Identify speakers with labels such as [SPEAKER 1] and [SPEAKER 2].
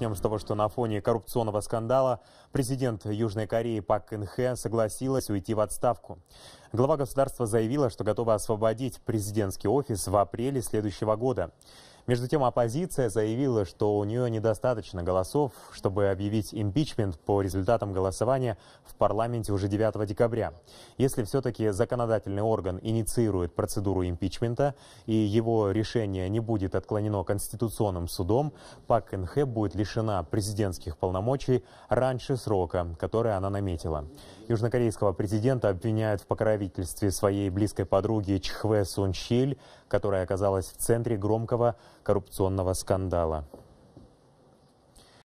[SPEAKER 1] Начнем с того, что на фоне коррупционного скандала президент Южной Кореи Пак Кын Хэ согласилась уйти в отставку. Глава государства заявила, что готова освободить президентский офис в апреле следующего года. Между тем, оппозиция заявила, что у нее недостаточно голосов, чтобы объявить импичмент по результатам голосования в парламенте уже 9 декабря. Если все-таки законодательный орган инициирует процедуру импичмента и его решение не будет отклонено Конституционным судом, Пак Кенхэ будет лишена президентских полномочий раньше срока, который она наметила. Южнокорейского президента обвиняют в покровительстве своей близкой подруги Чхве Сунщиль, которая оказалась в центре громкого коррупционного скандала.